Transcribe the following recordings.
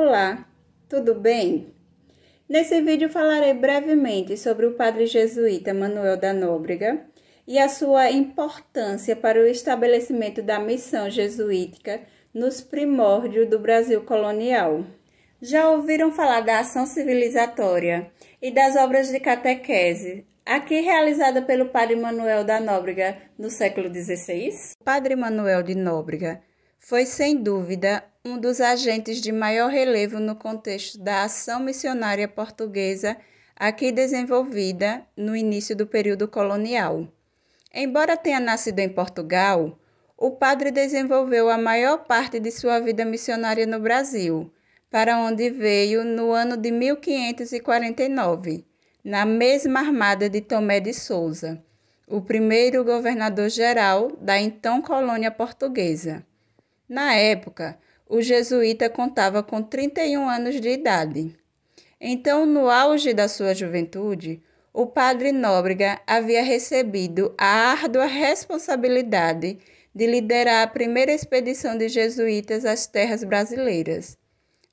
Olá, tudo bem? Nesse vídeo falarei brevemente sobre o padre jesuíta Manuel da Nóbrega e a sua importância para o estabelecimento da missão jesuítica nos primórdios do Brasil colonial. Já ouviram falar da ação civilizatória e das obras de catequese, aqui realizada pelo padre Manuel da Nóbrega no século XVI? padre Manuel de Nóbrega foi sem dúvida um dos agentes de maior relevo no contexto da ação missionária portuguesa aqui desenvolvida no início do período colonial. Embora tenha nascido em Portugal, o padre desenvolveu a maior parte de sua vida missionária no Brasil, para onde veio no ano de 1549, na mesma armada de Tomé de Souza, o primeiro governador-geral da então colônia portuguesa. Na época, o jesuíta contava com 31 anos de idade. Então, no auge da sua juventude, o padre Nóbrega havia recebido a árdua responsabilidade de liderar a primeira expedição de jesuítas às terras brasileiras.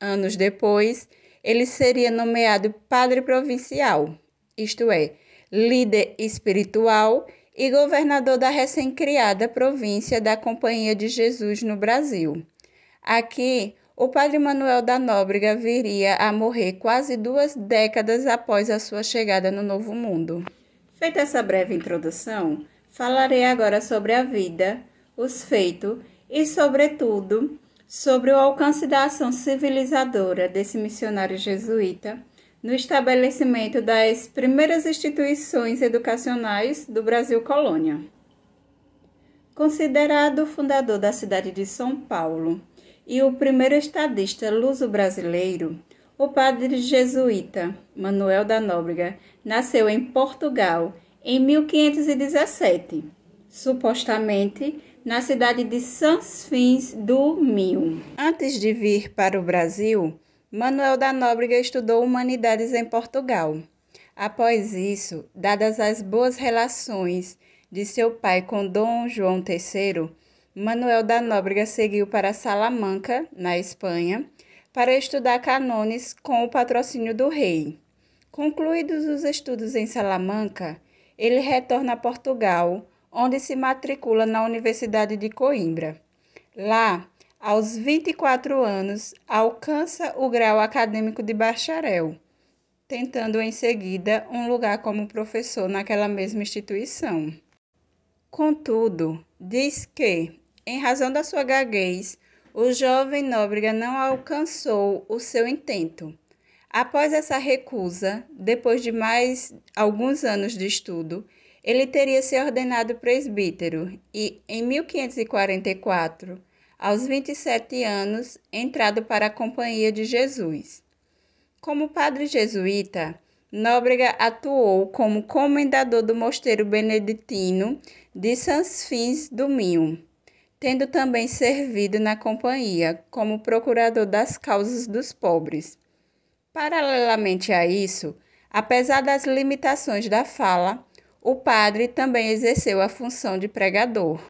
Anos depois, ele seria nomeado padre provincial, isto é, líder espiritual e governador da recém-criada província da Companhia de Jesus no Brasil. Aqui, o padre Manuel da Nóbrega viria a morrer quase duas décadas após a sua chegada no Novo Mundo. Feita essa breve introdução, falarei agora sobre a vida, os feitos e, sobretudo, sobre o alcance da ação civilizadora desse missionário jesuíta no estabelecimento das primeiras instituições educacionais do Brasil Colônia. Considerado fundador da cidade de São Paulo e o primeiro estadista luso-brasileiro, o padre jesuíta Manuel da Nóbrega nasceu em Portugal em 1517, supostamente na cidade de Sans Fins do Minho. Antes de vir para o Brasil, Manuel da Nóbrega estudou humanidades em Portugal. Após isso, dadas as boas relações de seu pai com Dom João III, Manuel da Nóbrega seguiu para Salamanca, na Espanha, para estudar canones com o patrocínio do rei. Concluídos os estudos em Salamanca, ele retorna a Portugal, onde se matricula na Universidade de Coimbra. Lá, aos 24 anos, alcança o grau acadêmico de bacharel, tentando em seguida um lugar como professor naquela mesma instituição. Contudo, diz que, em razão da sua gaguez, o jovem Nóbrega não alcançou o seu intento. Após essa recusa, depois de mais alguns anos de estudo, ele teria se ordenado presbítero e, em 1544, aos 27 anos, entrado para a Companhia de Jesus. Como padre jesuíta, Nóbrega atuou como comendador do mosteiro beneditino de Sansfins do Minho, tendo também servido na companhia como procurador das causas dos pobres. Paralelamente a isso, apesar das limitações da fala, o padre também exerceu a função de pregador.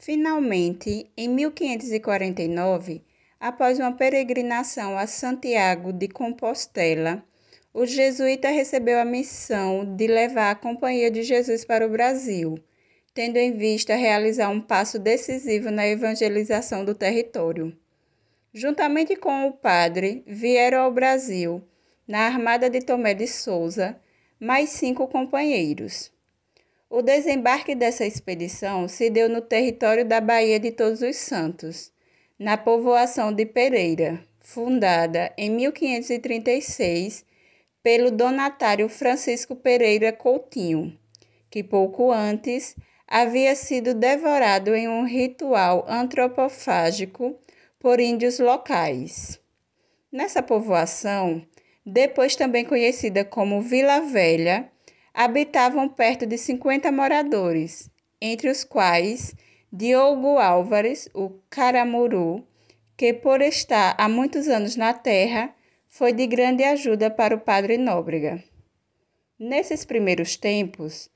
Finalmente, em 1549, após uma peregrinação a Santiago de Compostela, o jesuíta recebeu a missão de levar a Companhia de Jesus para o Brasil, tendo em vista realizar um passo decisivo na evangelização do território. Juntamente com o padre, vieram ao Brasil, na Armada de Tomé de Souza, mais cinco companheiros. O desembarque dessa expedição se deu no território da Bahia de Todos os Santos, na povoação de Pereira, fundada em 1536 pelo donatário Francisco Pereira Coutinho, que pouco antes havia sido devorado em um ritual antropofágico por índios locais. Nessa povoação, depois também conhecida como Vila Velha, habitavam perto de 50 moradores, entre os quais Diogo Álvares, o Caramuru, que por estar há muitos anos na terra, foi de grande ajuda para o padre Nóbrega. Nesses primeiros tempos,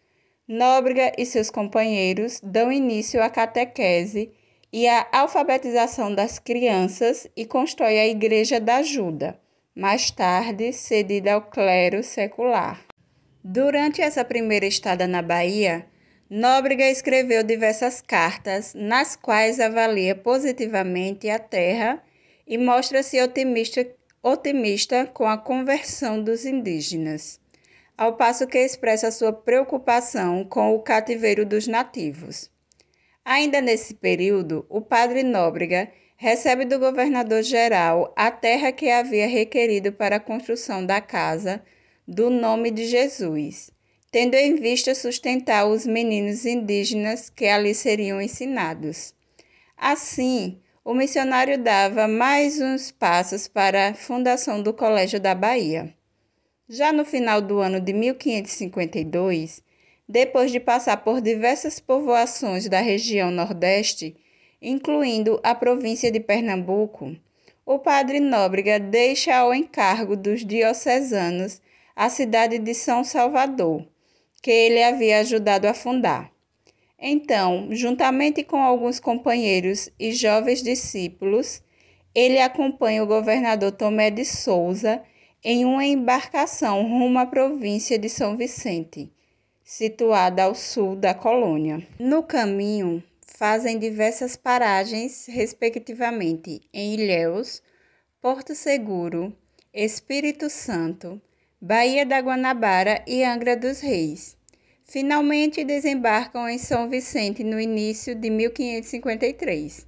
Nóbrega e seus companheiros dão início à catequese e à alfabetização das crianças e constrói a Igreja da Ajuda, mais tarde cedida ao clero secular. Durante essa primeira estada na Bahia, Nóbrega escreveu diversas cartas nas quais avalia positivamente a terra e mostra-se otimista, otimista com a conversão dos indígenas, ao passo que expressa sua preocupação com o cativeiro dos nativos. Ainda nesse período, o padre Nóbrega recebe do governador-geral a terra que havia requerido para a construção da casa do nome de Jesus, tendo em vista sustentar os meninos indígenas que ali seriam ensinados. Assim, o missionário dava mais uns passos para a fundação do Colégio da Bahia. Já no final do ano de 1552, depois de passar por diversas povoações da região Nordeste, incluindo a província de Pernambuco, o padre Nóbrega deixa ao encargo dos diocesanos a cidade de São Salvador, que ele havia ajudado a fundar. Então, juntamente com alguns companheiros e jovens discípulos, ele acompanha o governador Tomé de Souza em uma embarcação rumo à província de São Vicente, situada ao sul da colônia. No caminho, fazem diversas paragens, respectivamente, em Ilhéus, Porto Seguro, Espírito Santo, Baía da Guanabara e Angra dos Reis. Finalmente desembarcam em São Vicente no início de 1553.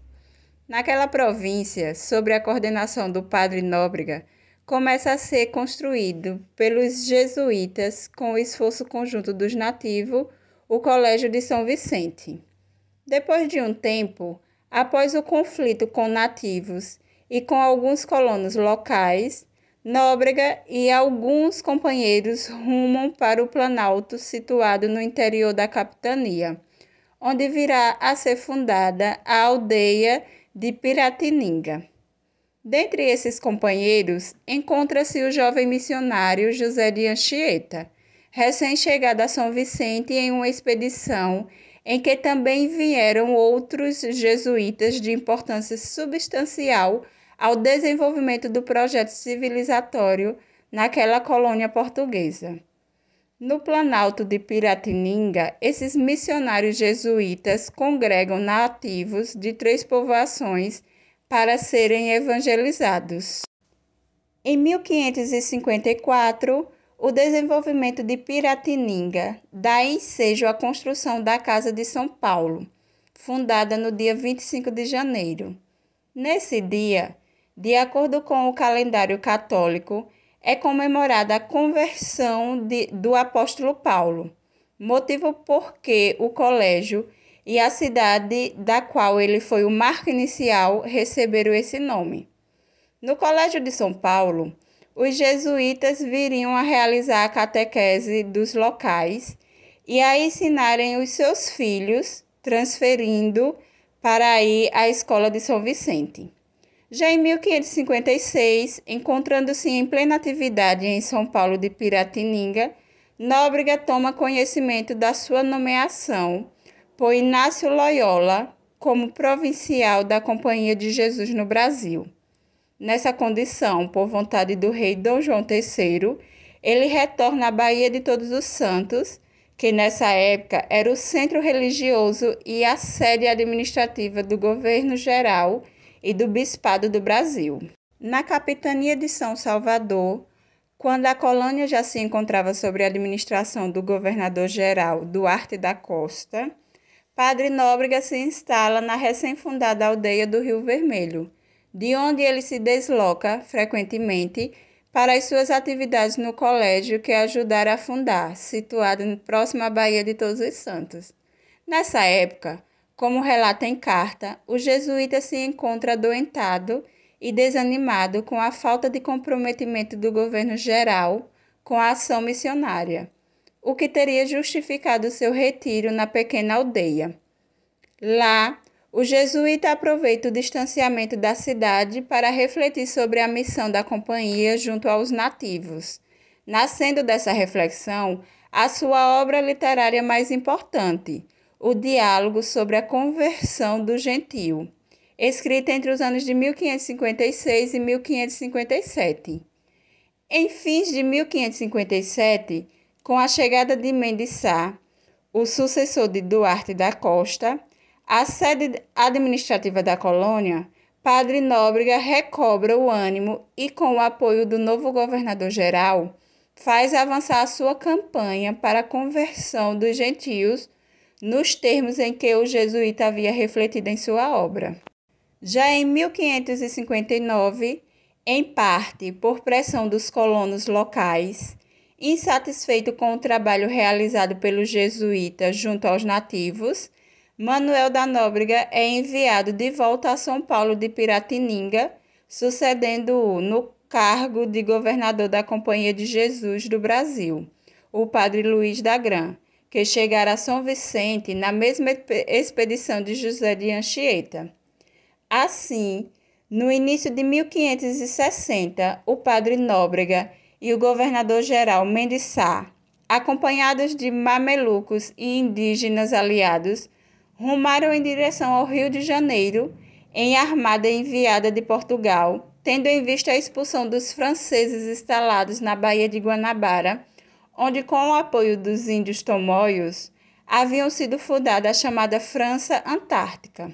Naquela província, sob a coordenação do padre Nóbrega, começa a ser construído pelos jesuítas, com o esforço conjunto dos nativos, o Colégio de São Vicente. Depois de um tempo, após o conflito com nativos e com alguns colonos locais, Nóbrega e alguns companheiros rumam para o Planalto, situado no interior da capitania, onde virá a ser fundada a aldeia de Piratininga. Dentre esses companheiros encontra-se o jovem missionário José de Anchieta, recém-chegado a São Vicente em uma expedição em que também vieram outros jesuítas de importância substancial ao desenvolvimento do projeto civilizatório naquela colônia portuguesa. No Planalto de Piratininga, esses missionários jesuítas congregam nativos de três povoações para serem evangelizados. Em 1554, o desenvolvimento de Piratininga dá ensejo à construção da Casa de São Paulo, fundada no dia 25 de janeiro. Nesse dia, de acordo com o calendário católico, é comemorada a conversão de, do apóstolo Paulo, motivo por que o colégio e a cidade da qual ele foi o marco inicial receberam esse nome. No Colégio de São Paulo, os jesuítas viriam a realizar a catequese dos locais e a ensinarem os seus filhos, transferindo para aí a escola de São Vicente. Já em 1556, encontrando-se em plena atividade em São Paulo de Piratininga, Nóbrega toma conhecimento da sua nomeação por Inácio Loyola como provincial da Companhia de Jesus no Brasil. Nessa condição, por vontade do rei Dom João III, ele retorna à Bahia de Todos os Santos, que nessa época era o centro religioso e a sede administrativa do governo geral e do Bispado do Brasil. Na capitania de São Salvador, quando a colônia já se encontrava sob a administração do governador-geral Duarte da Costa, Padre Nóbrega se instala na recém-fundada aldeia do Rio Vermelho, de onde ele se desloca frequentemente para as suas atividades no colégio que ajudara a fundar, situado próximo à Baía de Todos os Santos. Nessa época, como relata em carta, o jesuíta se encontra adoentado e desanimado com a falta de comprometimento do governo geral com a ação missionária, o que teria justificado seu retiro na pequena aldeia. Lá, o jesuíta aproveita o distanciamento da cidade para refletir sobre a missão da companhia junto aos nativos. Nascendo dessa reflexão, a sua obra literária mais importante, o Diálogo sobre a Conversão do Gentio, escrita entre os anos de 1556 e 1557. Em fins de 1557, com a chegada de Mendiçá, o sucessor de Duarte da Costa, a sede administrativa da colônia, Padre Nóbrega recobra o ânimo e, com o apoio do novo governador-geral, faz avançar a sua campanha para a conversão dos gentios nos termos em que o jesuíta havia refletido em sua obra. Já em 1559, em parte por pressão dos colonos locais, insatisfeito com o trabalho realizado pelos jesuítas junto aos nativos, Manuel da Nóbrega é enviado de volta a São Paulo de Piratininga, sucedendo-o no cargo de governador da Companhia de Jesus do Brasil, o padre Luiz da Gran que chegara a São Vicente na mesma expedição de José de Anchieta. Assim, no início de 1560, o padre Nóbrega e o governador-geral Mendes Sá, acompanhados de mamelucos e indígenas aliados, rumaram em direção ao Rio de Janeiro em armada enviada de Portugal, tendo em vista a expulsão dos franceses instalados na Baía de Guanabara onde, com o apoio dos índios tomoios, haviam sido fundada a chamada França Antártica.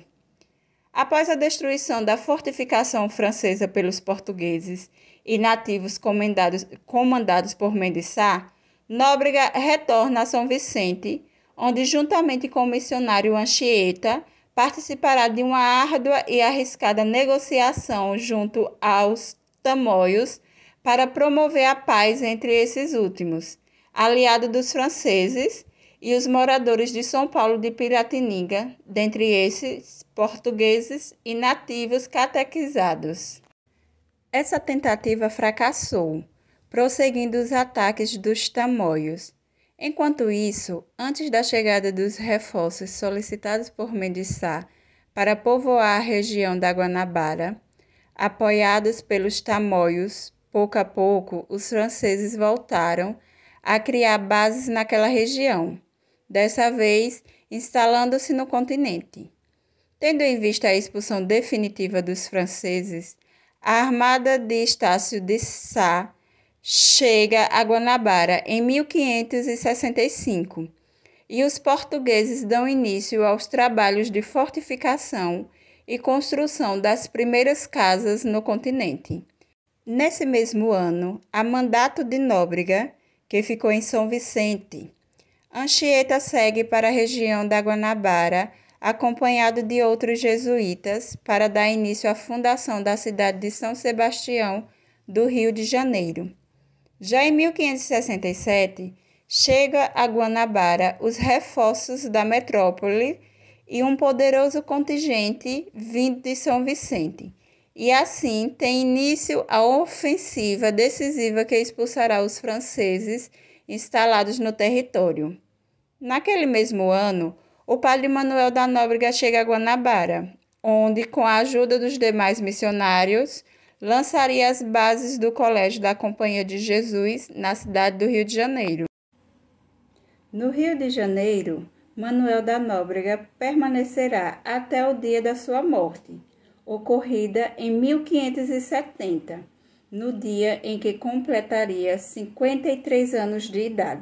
Após a destruição da fortificação francesa pelos portugueses e nativos comandados, comandados por Mendes Sá, Nóbrega retorna a São Vicente, onde, juntamente com o missionário Anchieta, participará de uma árdua e arriscada negociação junto aos tamoios para promover a paz entre esses últimos aliado dos franceses, e os moradores de São Paulo de Piratininga, dentre esses portugueses e nativos catequizados. Essa tentativa fracassou, prosseguindo os ataques dos tamoios. Enquanto isso, antes da chegada dos reforços solicitados por Mendiçá para povoar a região da Guanabara, apoiados pelos tamoios, pouco a pouco os franceses voltaram a criar bases naquela região, dessa vez instalando-se no continente. Tendo em vista a expulsão definitiva dos franceses, a armada de Estácio de Sá chega a Guanabara em 1565 e os portugueses dão início aos trabalhos de fortificação e construção das primeiras casas no continente. Nesse mesmo ano, a mandato de Nóbrega que ficou em São Vicente. Anchieta segue para a região da Guanabara, acompanhado de outros jesuítas, para dar início à fundação da cidade de São Sebastião, do Rio de Janeiro. Já em 1567, chega a Guanabara os reforços da metrópole e um poderoso contingente vindo de São Vicente. E assim tem início a ofensiva decisiva que expulsará os franceses instalados no território. Naquele mesmo ano, o padre Manuel da Nóbrega chega a Guanabara, onde, com a ajuda dos demais missionários, lançaria as bases do Colégio da Companhia de Jesus na cidade do Rio de Janeiro. No Rio de Janeiro, Manuel da Nóbrega permanecerá até o dia da sua morte ocorrida em 1570, no dia em que completaria 53 anos de idade.